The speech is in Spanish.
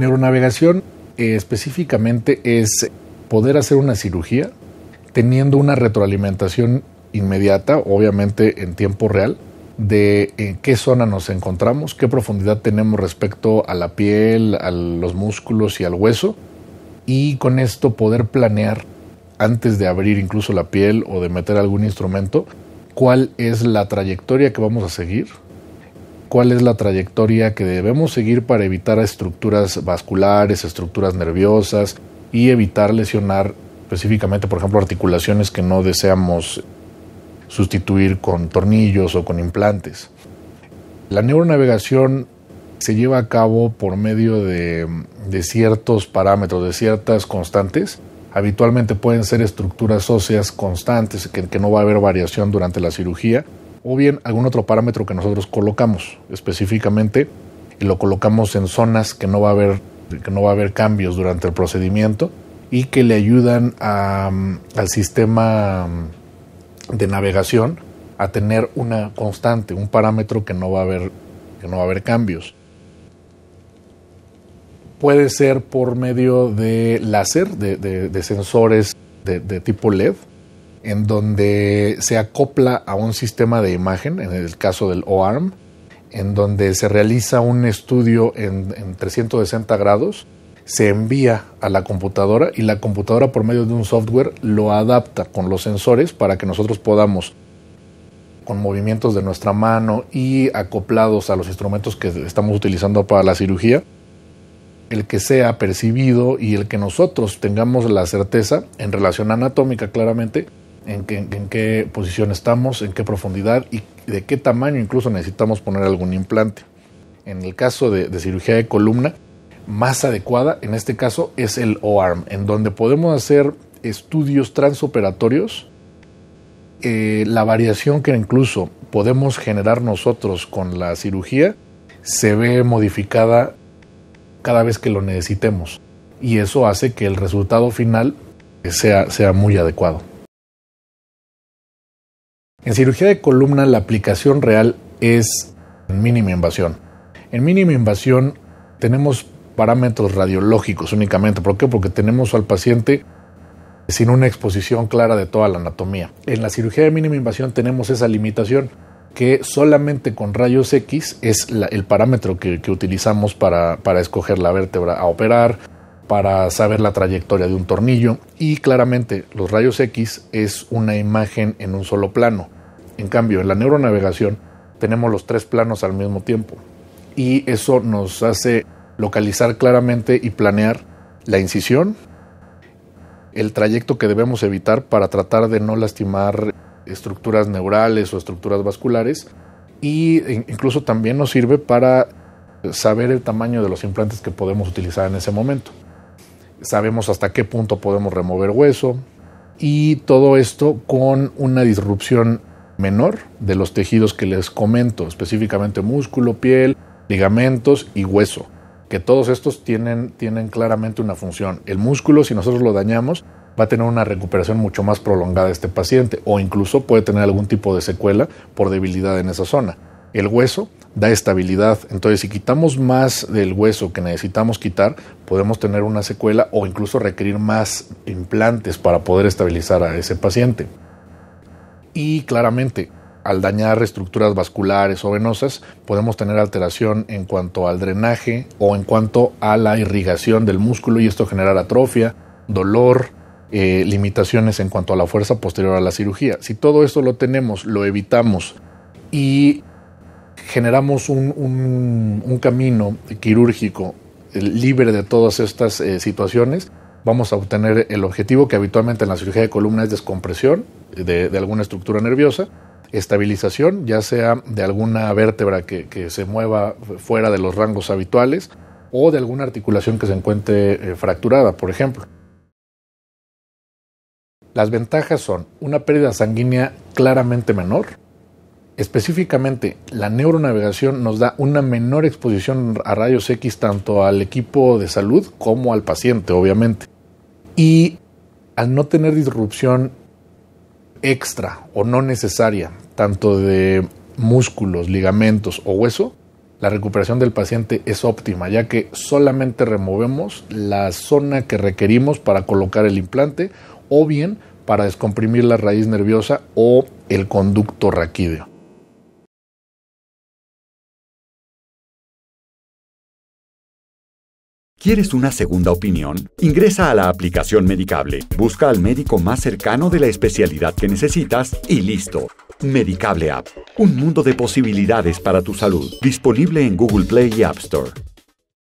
Neuronavegación eh, específicamente es poder hacer una cirugía teniendo una retroalimentación inmediata, obviamente en tiempo real, de en eh, qué zona nos encontramos, qué profundidad tenemos respecto a la piel, a los músculos y al hueso, y con esto poder planear antes de abrir incluso la piel o de meter algún instrumento, cuál es la trayectoria que vamos a seguir cuál es la trayectoria que debemos seguir para evitar estructuras vasculares, estructuras nerviosas y evitar lesionar específicamente, por ejemplo, articulaciones que no deseamos sustituir con tornillos o con implantes. La neuronavegación se lleva a cabo por medio de, ciertos parámetros, de ciertas constantes. Habitualmente pueden ser estructuras óseas constantes, que no va a haber variación durante la cirugía, o bien algún otro parámetro que nosotros colocamos específicamente y lo colocamos en zonas que no va a haber, que no va a haber cambios durante el procedimiento y que le ayudan mm, al sistema mm, de navegación a tener una constante, un parámetro que no va a haber, que no va a haber cambios. Puede ser por medio de láser, de, sensores de tipo LED, en donde se acopla a un sistema de imagen, en el caso del OARM, en donde se realiza un estudio en, en 360 grados, se envía a la computadora y la computadora por medio de un software lo adapta con los sensores para que nosotros podamos con movimientos de nuestra mano y acoplados a los instrumentos que estamos utilizando para la cirugía, el que sea percibido y el que nosotros tengamos la certeza en relación anatómica claramente en, qué, posición estamos, en qué profundidad y de qué tamaño incluso necesitamos poner algún implante. En el caso de, cirugía de columna, más adecuada en este caso es el OARM, en donde podemos hacer estudios transoperatorios. Eh, la variación que incluso podemos generar nosotros con la cirugía se ve modificada cada vez que lo necesitemos y eso hace que el resultado final sea, sea muy adecuado. En cirugía de columna la aplicación real es mínima invasión. En mínima invasión tenemos parámetros radiológicos únicamente. ¿Por qué? Porque tenemos al paciente sin una exposición clara de toda la anatomía. En la cirugía de mínima invasión tenemos esa limitación que solamente con rayos X es el parámetro que, utilizamos para, para escoger la vértebra a operar, para saber la trayectoria de un tornillo y claramente los rayos X es una imagen en un solo plano. En cambio, en la neuronavegación tenemos los tres planos al mismo tiempo y eso nos hace localizar claramente y planear la incisión, el trayecto que debemos evitar para tratar de no lastimar estructuras neurales o estructuras vasculares y incluso también nos sirve para saber el tamaño de los implantes que podemos utilizar en ese momento sabemos hasta qué punto podemos remover hueso y todo esto con una disrupción menor de los tejidos que les comento, específicamente músculo, piel, ligamentos y hueso, que todos estos tienen, tienen claramente una función. El músculo, si nosotros lo dañamos, va a tener una recuperación mucho más prolongada de este paciente o incluso puede tener algún tipo de secuela por debilidad en esa zona el hueso da estabilidad. Entonces, si quitamos más del hueso que necesitamos quitar, podemos tener una secuela o incluso requerir más implantes para poder estabilizar a ese paciente. Y claramente, al dañar estructuras vasculares o venosas, podemos tener alteración en cuanto al drenaje o en cuanto a la irrigación del músculo y esto generar atrofia, dolor, eh, limitaciones en cuanto a la fuerza posterior a la cirugía. Si todo esto lo tenemos, lo evitamos y generamos un, camino quirúrgico libre de todas estas eh, situaciones, vamos a obtener el objetivo que habitualmente en la cirugía de columna es descompresión de, alguna estructura nerviosa, estabilización, ya sea de alguna vértebra que, se mueva fuera de los rangos habituales o de alguna articulación que se encuentre eh, fracturada, por ejemplo. Las ventajas son una pérdida sanguínea claramente menor, específicamente la neuronavegación nos da una menor exposición a rayos X tanto al equipo de salud como al paciente, obviamente. Y al no tener disrupción extra o no necesaria, tanto de músculos, ligamentos o hueso, la recuperación del paciente es óptima, ya que solamente removemos la zona que requerimos para colocar el implante o bien para descomprimir la raíz nerviosa o el conducto raquídeo. ¿Quieres una segunda opinión? Ingresa a la aplicación Medicable, busca al médico más cercano de la especialidad que necesitas y listo. Medicable App, un mundo de posibilidades para tu salud, disponible en Google Play y App Store.